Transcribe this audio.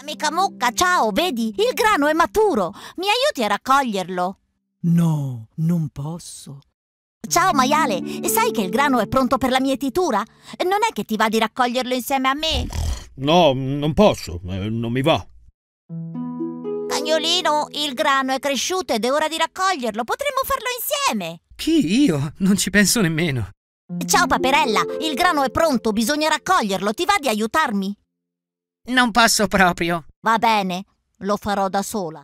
Amica mucca, ciao, vedi? Il grano è maturo. Mi aiuti a raccoglierlo? No, non posso. Ciao maiale, sai che il grano è pronto per la mietitura? Non è che ti va di raccoglierlo insieme a me? No, non posso, eh, non mi va. Cagnolino, il grano è cresciuto ed è ora di raccoglierlo. Potremmo farlo insieme. Chi io? Non ci penso nemmeno. Ciao paperella, il grano è pronto, bisogna raccoglierlo. Ti va di aiutarmi? Non posso proprio. Va bene, lo farò da sola.